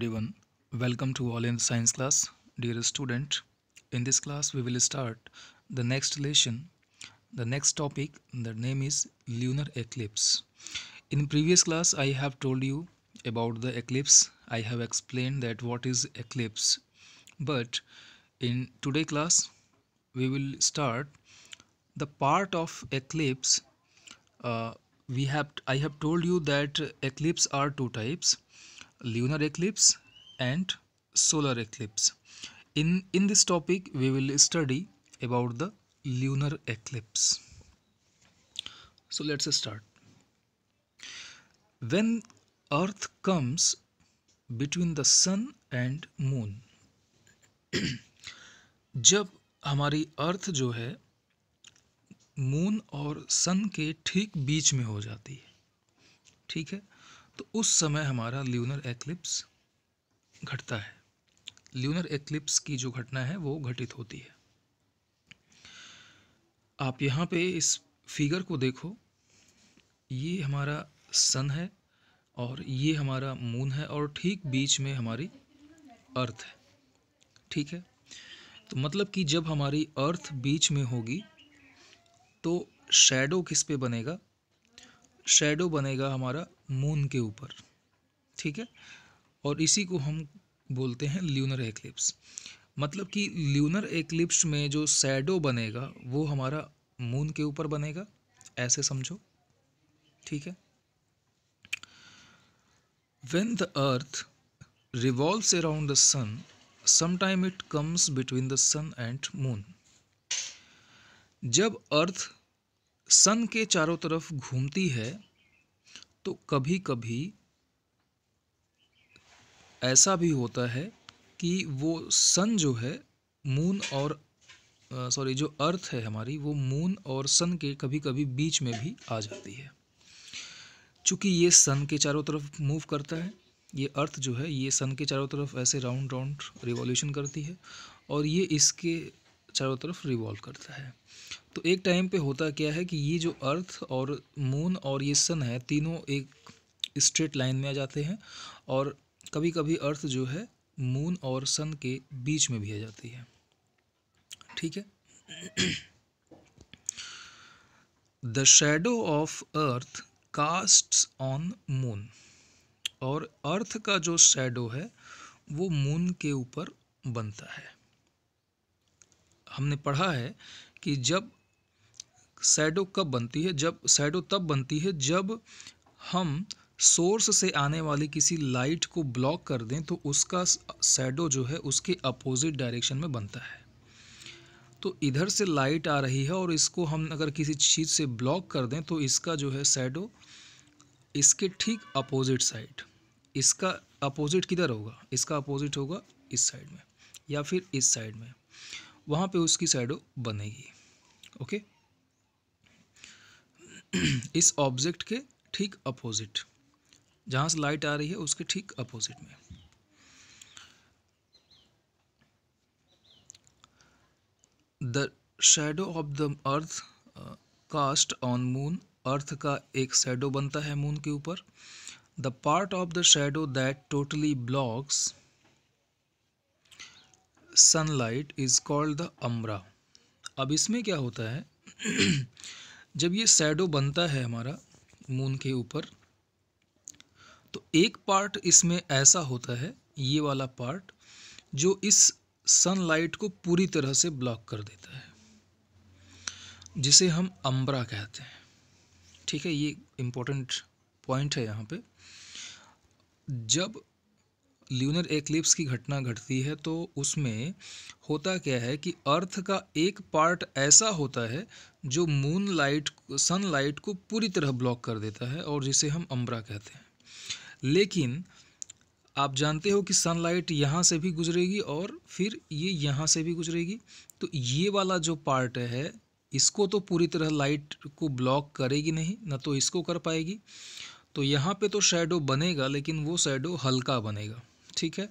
everyone. Welcome to All in Science class. Dear student, in this class we will start the next lesson. The next topic, the name is lunar eclipse. In previous class I have told you about the eclipse. I have explained that what is eclipse. But in today class we will start the part of eclipse uh, we have I have told you that eclipse are two types lunar eclipse and solar eclipse in in this topic we will study about the lunar eclipse so let's start when earth comes between the sun and moon जब हमारी अर्थ जो है moon और सन के ठीक बीच में हो जाती है ठीक है तो उस समय हमारा ल्यूनर एक्लिप्स घटता है ल्यूनर एक्लिप्स की जो घटना है वो घटित होती है आप यहाँ पे इस फिगर को देखो ये हमारा सन है और ये हमारा मून है और ठीक बीच में हमारी अर्थ है ठीक है तो मतलब कि जब हमारी अर्थ बीच में होगी तो शेडो किस पे बनेगा शेडो बनेगा हमारा मून के ऊपर ठीक है और इसी को हम बोलते हैं ल्यूनर एक्लिप्स मतलब कि ल्यूनर एक्लिप्स में जो शेडो बनेगा वो हमारा मून के ऊपर बनेगा ऐसे समझो ठीक है when the earth revolves around the sun समाइम it comes between the sun and moon जब अर्थ सन के चारों तरफ घूमती है तो कभी कभी ऐसा भी होता है कि वो सन जो है मून और सॉरी जो अर्थ है हमारी वो मून और सन के कभी कभी बीच में भी आ जाती है चूँकि ये सन के चारों तरफ मूव करता है ये अर्थ जो है ये सन के चारों तरफ ऐसे राउंड राउंड रिवॉल्यूशन करती है और ये इसके चारों तरफ रिवॉल्व करता है तो एक टाइम पे होता क्या है कि ये जो अर्थ और मून और ये सन है तीनों एक स्ट्रेट लाइन में आ जाते हैं और कभी कभी अर्थ जो है मून और सन के बीच में भी आ जाती है ठीक है the shadow of earth cast on moon और अर्थ का जो शेडो है वो मून के ऊपर बनता है हमने पढ़ा है कि जब सैडो कब बनती है जब सैडो तब बनती है जब हम सोर्स से आने वाली किसी लाइट को ब्लॉक कर दें तो उसका सैडो जो है उसके अपोजिट डायरेक्शन में बनता है तो इधर से लाइट आ रही है और इसको हम अगर किसी चीज़ से ब्लॉक कर दें तो इसका जो है सैडो इसके ठीक अपोजिट साइड इसका अपोजिट किधर होगा इसका अपोजिट होगा इस साइड में या फिर इस साइड में वहाँ पे उसकी शैडो बनेगी ओके इस ऑब्जेक्ट के ठीक अपोजिट जहाँ से लाइट आ रही है उसके ठीक अपोजिट में the shadow of the earth cast on moon earth का एक शेडो बनता है मून के ऊपर the part of the shadow that totally blocks sunlight is called the umbra अब इसमें क्या होता है जब ये सैडो बनता है हमारा मून के ऊपर तो एक पार्ट इसमें ऐसा होता है ये वाला पार्ट जो इस सनलाइट को पूरी तरह से ब्लॉक कर देता है जिसे हम अम्बरा कहते हैं ठीक है ये इम्पोर्टेंट पॉइंट है यहाँ पे जब ल्यूनर एक्लिप्स की घटना घटती है तो उसमें होता क्या है कि अर्थ का एक पार्ट ऐसा होता है जो मून लाइट सन लाइट को पूरी तरह ब्लॉक कर देता है और जिसे हम अम्ब्रा कहते हैं लेकिन आप जानते हो कि सनलाइट यहाँ से भी गुजरेगी और फिर ये यहाँ से भी गुजरेगी तो ये वाला जो पार्ट है इसको तो पूरी तरह लाइट को ब्लॉक करेगी नहीं ना तो इसको कर पाएगी तो यहाँ पे तो शेडो बनेगा लेकिन वो शेडो हल्का बनेगा ठीक है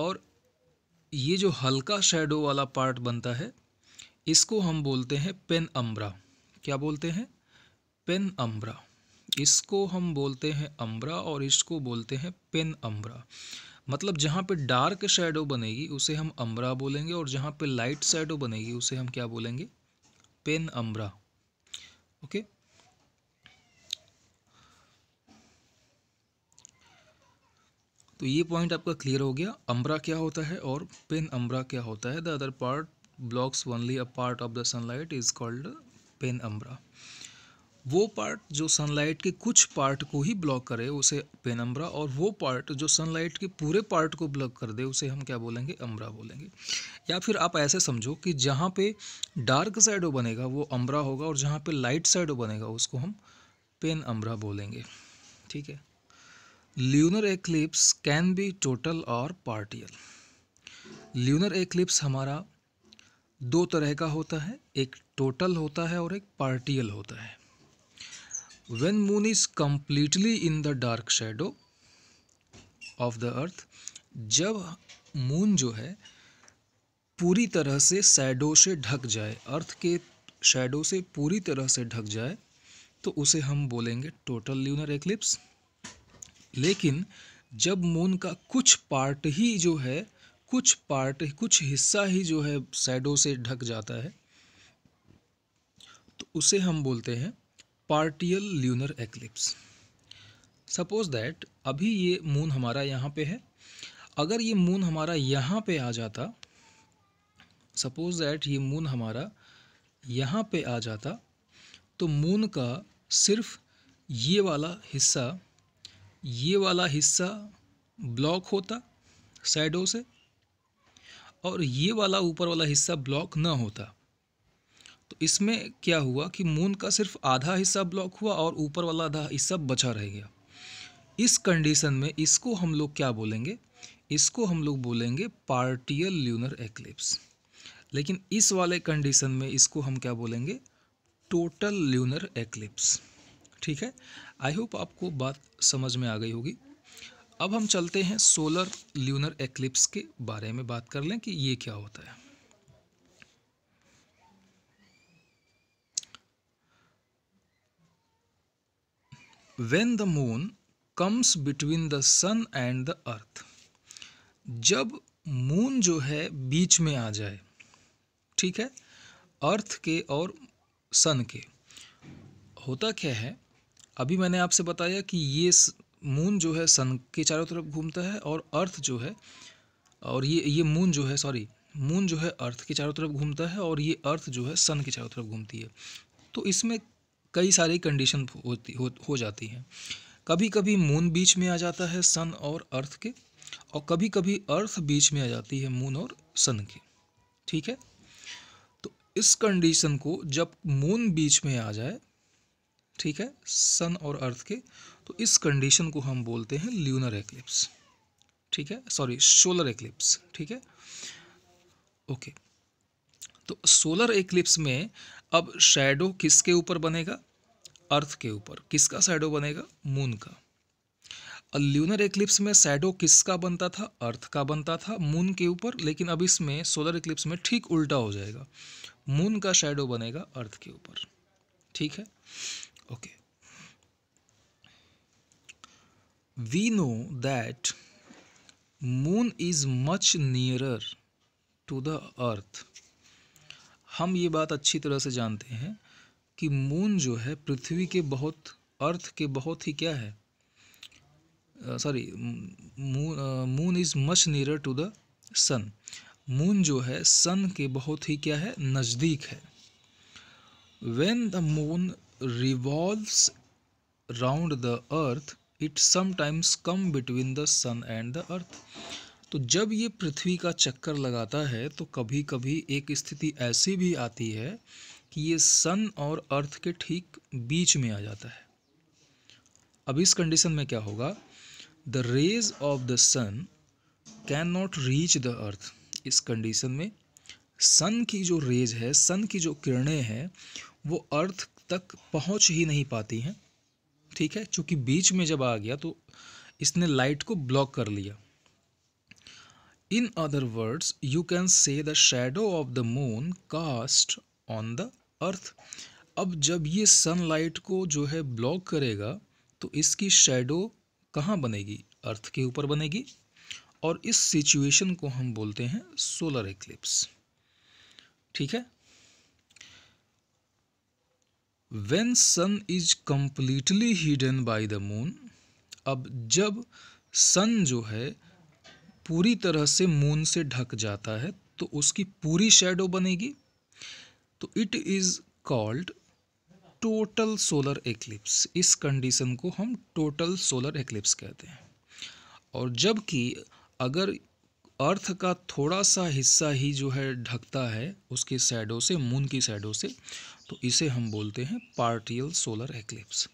और ये जो हल्का शेडो वाला पार्ट बनता है इसको हम बोलते हैं पेन अम्ब्रा क्या बोलते हैं पेन अम्ब्रा इसको हम बोलते हैं अम्ब्रा और इसको बोलते हैं पेन अम्ब्रा मतलब जहाँ पे डार्क शेडो बनेगी उसे हम अम्ब्रा बोलेंगे और जहाँ पे लाइट शेडो बनेगी उसे हम क्या बोलेंगे पेन अम्ब्रा ओके तो ये पॉइंट आपका क्लियर हो गया अम्बरा क्या होता है और पेन अम्ब्रा क्या होता है the other part blocks only a part of the sunlight is called penumbra वो पार्ट जो सनलाइट के कुछ पार्ट को ही ब्लॉक करे उसे पेन अम्ब्रा और वो पार्ट जो सनलाइट के पूरे पार्ट को ब्लॉक कर दे उसे हम क्या बोलेंगे अम्बरा बोलेंगे या फिर आप ऐसे समझो कि जहाँ पे डार्क साइड बनेगा वो अम्बरा होगा और जहाँ पे लाइट हो बनेगा उसको हम पेन अम्बरा बोलेंगे ठीक है lunar eclipse can be total और पार्टियल ल्यूनर एक्लिप्स हमारा दो तरह का होता है एक टोटल होता है और एक पार्टियल होता है when moon is completely in the dark shadow of the earth जब मून जो है पूरी तरह से शेडो से ढक जाए अर्थ के शेडो से पूरी तरह से ढक जाए तो उसे हम बोलेंगे टोटल ल्यूनर एक्लिप्स लेकिन जब मून का कुछ पार्ट ही जो है कुछ पार्ट कुछ हिस्सा ही जो है सैडो से ढक जाता है तो उसे हम बोलते हैं partial lunar eclipse suppose that अभी ये मून हमारा यहाँ पे है अगर ये मून हमारा यहाँ पे आ जाता सपोज़ दैट ये मून हमारा यहाँ पे आ जाता तो मून का सिर्फ ये वाला हिस्सा ये वाला हिस्सा ब्लॉक होता साइडों से और ये वाला ऊपर वाला हिस्सा ब्लॉक ना होता तो इसमें क्या हुआ कि मून का सिर्फ आधा हिस्सा ब्लॉक हुआ और ऊपर वाला आधा हिस्सा बचा रह गया इस कंडीशन में इसको हम लोग क्या बोलेंगे इसको हम लोग बोलेंगे पार्टियल ल्यूनर एक्लिप्स लेकिन इस वाले कंडीशन में इसको हम क्या बोलेंगे टोटल ल्यूनर एक्लिप्स ठीक है आई होप आपको बात समझ में आ गई होगी अब हम चलते हैं सोलर ल्यूनर एक्लिप्स के बारे में बात कर लें कि ये क्या होता है when the moon comes between the sun and the earth जब मून जो है बीच में आ जाए ठीक है अर्थ के और सन के होता क्या है अभी मैंने आपसे बताया कि ये मून जो है सन के चारों तरफ घूमता है और अर्थ जो है और ये ये मून जो है सॉरी मून जो है अर्थ के चारों तरफ घूमता है और ये अर्थ जो है सन के चारों तरफ घूमती है तो इसमें कई सारी कंडीशन होती हो, हो जाती हैं कभी कभी मून बीच में आ जाता है सन और अर्थ के और कभी कभी अर्थ बीच में आ जाती है मून और सन के ठीक है तो इस कंडीशन को जब मून बीच में आ जाए ठीक है सन और अर्थ के तो इस कंडीशन को हम बोलते हैं ल्यूनर एक्लिप्स ठीक है सॉरी सोलर एक्लिप्स ठीक है ओके तो सोलर एक्लिप्स में अब शेडो किसके ऊपर बनेगा अर्थ के ऊपर किसका शेडो बनेगा मून का ल्यूनर एक्लिप्स में सैडो किसका बनता था अर्थ का बनता था मून के ऊपर लेकिन अब इसमें सोलर एक्लिप्स में ठीक उल्टा हो जाएगा मून का शेडो बनेगा अर्थ के ऊपर ठीक है okay we know that moon is much nearer to the earth हम ये बात अच्छी तरह से जानते हैं कि मून जो है पृथ्वी के बहुत अर्थ के बहुत ही क्या है sorry moon is much nearer to the sun moon जो है सन के बहुत ही क्या है नज़दीक है when the moon revolves round the earth it sometimes come between the sun and the earth तो जब ये पृथ्वी का चक्कर लगाता है तो कभी कभी एक स्थिति ऐसी भी आती है कि ये सन और अर्थ के ठीक बीच में आ जाता है अब इस कंडीशन में क्या होगा the rays of the sun can not reach the earth इस कंडीशन में सन की जो रेज है सन की जो किरणें हैं वो अर्थ तक पहुंच ही नहीं पाती हैं ठीक है क्योंकि बीच में जब आ गया तो इसने लाइट को ब्लॉक कर लिया in other words you can say the shadow of the moon cast on the earth अब जब ये सनलाइट को जो है ब्लॉक करेगा तो इसकी शेडो कहाँ बनेगी अर्थ के ऊपर बनेगी और इस सिचुएशन को हम बोलते हैं सोलर एक्लिप्स ठीक है when sun is completely hidden by the moon अब जब सन जो है पूरी तरह से मून से ढक जाता है तो उसकी पूरी शेडो बनेगी तो it is called total solar eclipse इस कंडीशन को हम टोटल सोलर एक्लिप्स कहते हैं और जबकि अगर अर्थ का थोड़ा सा हिस्सा ही जो है ढकता है उसके सैडो से मून की साइडों से तो इसे हम बोलते हैं पार्टियल सोलर एक्लिप्स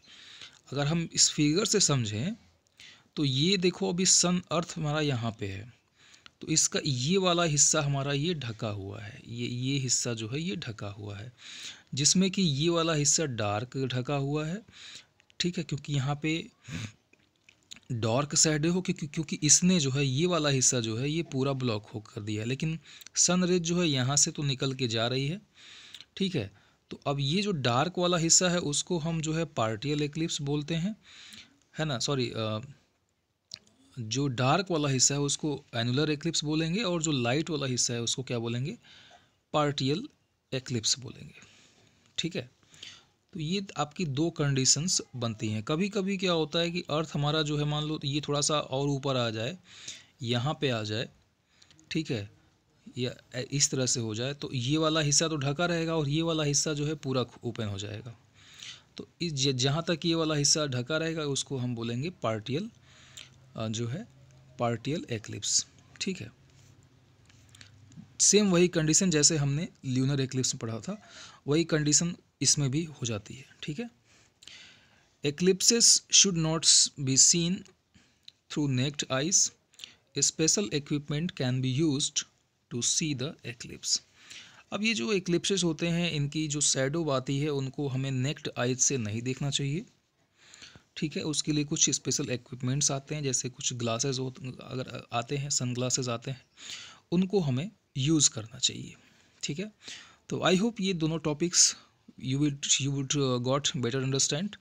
अगर हम इस फिगर से समझें तो ये देखो अभी सन अर्थ हमारा यहाँ पे है तो इसका ये वाला हिस्सा हमारा ये ढका हुआ है ये ये हिस्सा जो है ये ढका हुआ है जिसमें कि ये वाला हिस्सा डार्क ढका हुआ है ठीक है क्योंकि यहाँ पे डार्क साइड हो क्योंकि क्योंकि इसने जो है ये वाला हिस्सा जो है ये पूरा ब्लॉक हो कर दिया है लेकिन सन रेज जो है यहाँ से तो निकल के जा रही है ठीक है तो अब ये जो डार्क वाला हिस्सा है उसको हम जो है पार्टियल एक्लिप्स बोलते हैं है ना सॉरी जो डार्क वाला हिस्सा है उसको एनुलर एक्लिप्स बोलेंगे और जो लाइट वाला हिस्सा है उसको क्या बोलेंगे पार्टियल एक्लिप्स बोलेंगे ठीक है तो ये आपकी दो कंडीशंस बनती हैं कभी कभी क्या होता है कि अर्थ हमारा जो है मान लो ये थोड़ा सा और ऊपर आ जाए यहाँ पे आ जाए ठीक है या इस तरह से हो जाए तो ये वाला हिस्सा तो ढका रहेगा और ये वाला हिस्सा जो है पूरा ओपन हो जाएगा तो इस जहाँ तक ये वाला हिस्सा ढका रहेगा उसको हम बोलेंगे पार्टियल जो है पार्टियल एक्लिप्स ठीक है सेम वही कंडीशन जैसे हमने ल्यूनर एक्लिप्स में पढ़ा था वही कंडीशन इसमें भी हो जाती है ठीक है eclipses should not be seen through naked eyes special equipment can be used to see the eclipse अब ये जो एक्लिप्सिस होते हैं इनकी जो सैडोब आती है उनको हमें नेक्ट आइज से नहीं देखना चाहिए ठीक है उसके लिए कुछ स्पेशल इक्विपमेंट्स आते हैं जैसे कुछ ग्लासेस हो अगर आते हैं सन ग्लासेज आते हैं उनको हमें यूज़ करना चाहिए ठीक है तो आई होप ये दोनों topics you will you would got better understand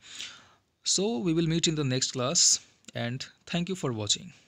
so we will meet in the next class and thank you for watching